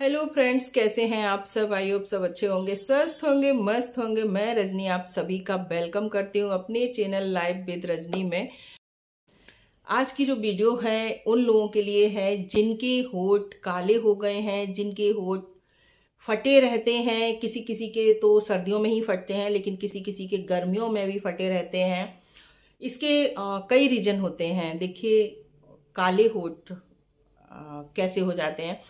hello friends कैसे हैं आप सब आई होप सब अच्छे होंगे स्वस्थ होंगे मस्त होंगे मैं रजनी आप सभी का वेलकम करती हूँ अपने चैनल लाइव विद रजनी में आज की जो वीडियो है उन लोगों के लिए है जिनके होठ काले हो गए हैं जिनके होठ फटे रहते हैं किसी किसी के तो सर्दियों में ही फटते हैं लेकिन किसी किसी के गर्मियों में भी फटे रहते हैं इसके आ, कई रीजन होते हैं देखिए काले होठ कैसे हो जाते हैं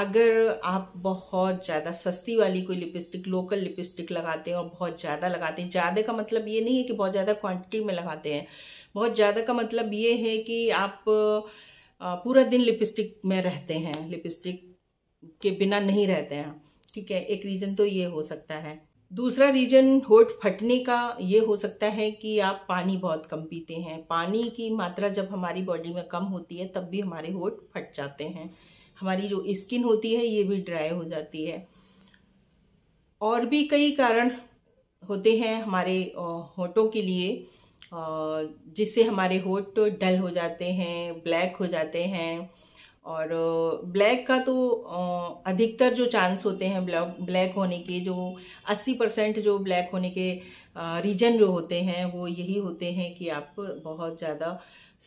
अगर आप बहुत ज़्यादा सस्ती वाली कोई लिपस्टिक लोकल लिपस्टिक लगाते हैं और बहुत ज़्यादा लगाते हैं ज़्यादा का मतलब ये नहीं है कि बहुत ज़्यादा क्वांटिटी में लगाते हैं बहुत ज़्यादा का मतलब ये है कि आप पूरा दिन लिपस्टिक में रहते हैं लिपस्टिक के बिना नहीं रहते हैं ठीक है एक रीज़न तो ये हो सकता है दूसरा रीजन होठ फटने का ये हो सकता है कि आप पानी बहुत कम पीते हैं पानी की मात्रा जब हमारी बॉडी में कम होती है तब भी हमारे होठ फट जाते हैं हमारी जो स्किन होती है ये भी ड्राई हो जाती है और भी कई कारण होते हैं हमारे होठों के लिए जिससे हमारे होठ डल हो जाते हैं ब्लैक हो जाते हैं और ब्लैक का तो अधिकतर जो चांस होते हैं ब्लैक होने के जो 80 परसेंट जो ब्लैक होने के रीजन जो होते हैं वो यही होते हैं कि आप बहुत ज़्यादा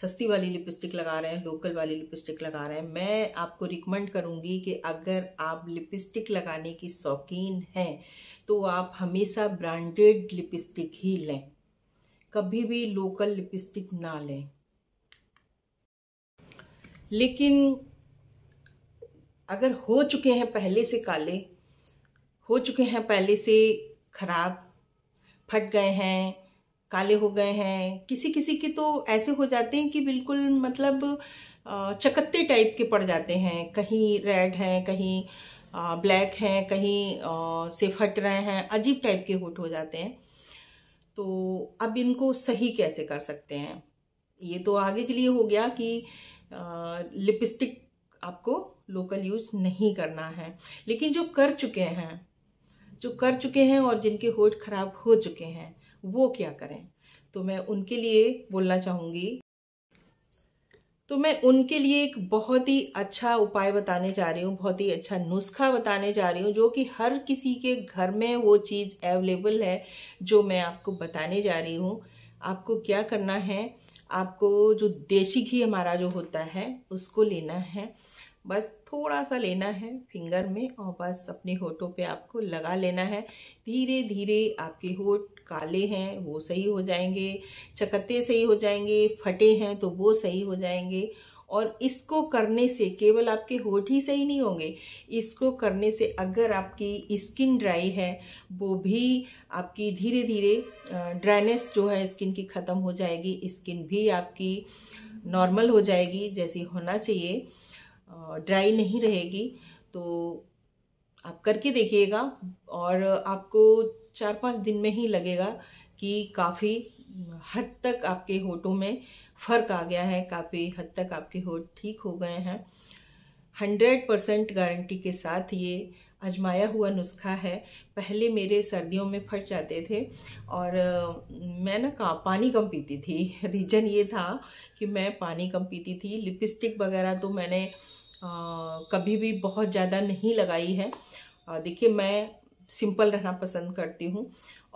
सस्ती वाली लिपस्टिक लगा रहे हैं लोकल वाली लिपस्टिक लगा रहे हैं मैं आपको रिकमेंड करूँगी कि अगर आप लिपस्टिक लगाने की शौकीन हैं तो आप हमेशा ब्रांडेड लिपस्टिक ही लें कभी भी लोकल लिपस्टिक ना लें लेकिन अगर हो चुके हैं पहले से काले हो चुके हैं पहले से खराब फट गए हैं काले हो गए हैं किसी किसी के तो ऐसे हो जाते हैं कि बिल्कुल मतलब चकत्ते टाइप के पड़ जाते हैं कहीं रेड हैं कहीं ब्लैक हैं कहीं से फट रहे हैं अजीब टाइप के होठ हो जाते हैं तो अब इनको सही कैसे कर सकते हैं ये तो आगे के लिए हो गया कि लिपस्टिक आपको लोकल यूज नहीं करना है लेकिन जो कर चुके हैं जो कर चुके हैं और जिनके होठ खराब हो चुके हैं वो क्या करें तो मैं उनके लिए बोलना चाहूँगी तो मैं उनके लिए एक बहुत ही अच्छा उपाय बताने जा रही हूँ बहुत ही अच्छा नुस्खा बताने जा रही हूँ जो कि हर किसी के घर में वो चीज़ अवेलेबल है जो मैं आपको बताने जा रही हूँ आपको क्या करना है आपको जो देसी घी हमारा जो होता है उसको लेना है बस थोड़ा सा लेना है फिंगर में और बस अपने होठों पे आपको लगा लेना है धीरे धीरे आपके होठ काले हैं वो सही हो जाएंगे चकत्ते सही हो जाएंगे फटे हैं तो वो सही हो जाएंगे और इसको करने से केवल आपके होठ ही सही नहीं होंगे इसको करने से अगर आपकी स्किन ड्राई है वो भी आपकी धीरे धीरे ड्राइनेस जो है स्किन की ख़त्म हो जाएगी स्किन भी आपकी नॉर्मल हो जाएगी जैसी होना चाहिए ड्राई नहीं रहेगी तो आप करके देखिएगा और आपको चार पाँच दिन में ही लगेगा कि काफ़ी हद तक आपके होठों में फ़र्क आ गया है काफ़ी हद तक आपके होठ ठीक हो गए हैं हंड्रेड परसेंट गारंटी के साथ ये आजमाया हुआ नुस्खा है पहले मेरे सर्दियों में फट जाते थे और मैं ना का पानी कम पीती थी रीजन ये था कि मैं पानी कम पीती थी लिपस्टिक वगैरह तो मैंने आ, कभी भी बहुत ज़्यादा नहीं लगाई है देखिए मैं सिंपल रहना पसंद करती हूँ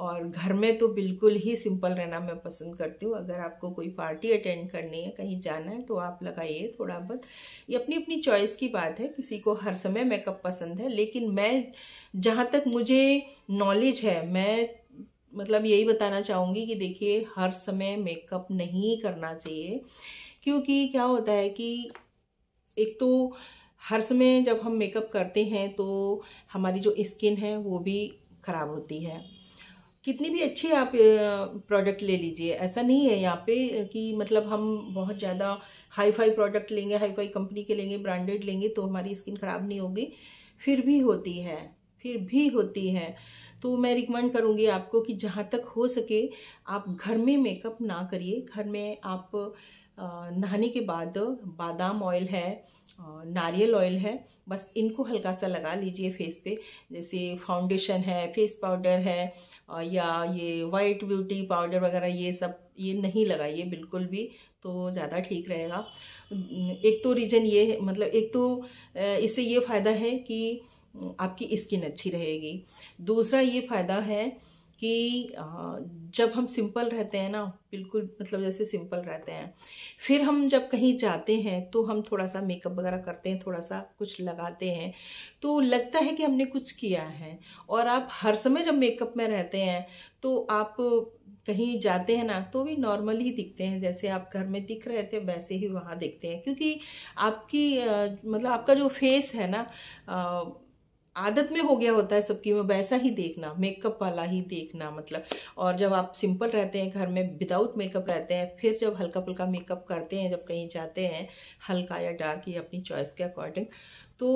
और घर में तो बिल्कुल ही सिंपल रहना मैं पसंद करती हूँ अगर आपको कोई पार्टी अटेंड करनी है कहीं जाना है तो आप लगाइए थोड़ा बहुत ये अपनी अपनी चॉइस की बात है किसी को हर समय मेकअप पसंद है लेकिन मैं जहाँ तक मुझे नॉलेज है मैं मतलब यही बताना चाहूँगी कि देखिए हर समय मेकअप नहीं करना चाहिए क्योंकि क्या होता है कि एक तो हर समय जब हम मेकअप करते हैं तो हमारी जो स्किन है वो भी ख़राब होती है कितनी भी अच्छी आप प्रोडक्ट ले लीजिए ऐसा नहीं है यहाँ पे कि मतलब हम बहुत ज़्यादा हाई फाई प्रोडक्ट लेंगे हाई फाई कंपनी के लेंगे ब्रांडेड लेंगे तो हमारी स्किन ख़राब नहीं होगी फिर भी होती है फिर भी होती है तो मैं रिकमेंड करूँगी आपको कि जहाँ तक हो सके आप घर में मेकअप ना करिए घर में आप नहाने के बाद बादाम ऑयल है नारियल ऑयल है बस इनको हल्का सा लगा लीजिए फेस पे जैसे फाउंडेशन है फेस पाउडर है या ये वाइट ब्यूटी पाउडर वगैरह ये सब ये नहीं लगाइए बिल्कुल भी तो ज़्यादा ठीक रहेगा एक तो रीज़न ये मतलब एक तो इससे ये फ़ायदा है कि आपकी स्किन अच्छी रहेगी दूसरा ये फ़ायदा है कि जब हम सिंपल रहते हैं ना बिल्कुल मतलब जैसे सिंपल रहते हैं फिर हम जब कहीं जाते हैं तो हम थोड़ा सा मेकअप वगैरह करते हैं थोड़ा सा कुछ लगाते हैं तो लगता है कि हमने कुछ किया है और आप हर समय जब मेकअप में रहते हैं तो आप कहीं जाते हैं ना तो भी नॉर्मल ही दिखते हैं जैसे आप घर में दिख रहे थे वैसे ही वहाँ दिखते हैं क्योंकि आपकी मतलब आपका जो फेस है ना आदत में हो गया होता है सबकी में वैसा ही देखना मेकअप वाला ही देखना मतलब और जब आप सिंपल रहते हैं घर में विदाउट मेकअप रहते हैं फिर जब हल्का फुल्का मेकअप करते हैं जब कहीं जाते हैं हल्का या डार्क या अपनी चॉइस के अकॉर्डिंग तो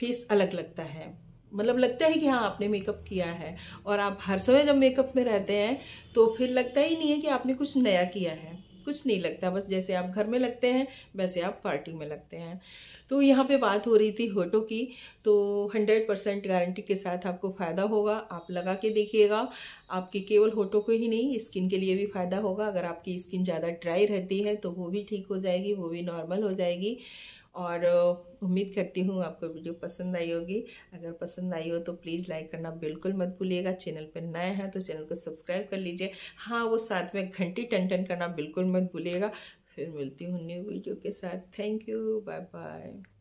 फेस अलग लगता है मतलब लगता है कि हाँ आपने मेकअप किया है और आप हर समय जब मेकअप में रहते हैं तो फिर लगता ही नहीं है कि आपने कुछ नया किया है कुछ नहीं लगता बस जैसे आप घर में लगते हैं वैसे आप पार्टी में लगते हैं तो यहाँ पे बात हो रही थी होटो की तो 100 परसेंट गारंटी के साथ आपको फ़ायदा होगा आप लगा के देखिएगा आपके केवल होटो को ही नहीं स्किन के लिए भी फ़ायदा होगा अगर आपकी स्किन ज़्यादा ड्राई रहती है तो वो भी ठीक हो जाएगी वो भी नॉर्मल हो जाएगी और उम्मीद करती हूँ आपको वीडियो पसंद आई होगी अगर पसंद आई हो तो प्लीज़ लाइक करना बिल्कुल मत भूलिएगा चैनल पर नए हैं तो चैनल को सब्सक्राइब कर लीजिए हाँ वो साथ में घंटी टन टन करना बिल्कुल मत भूलिएगा फिर मिलती हूँ न्यू वीडियो के साथ थैंक यू बाय बाय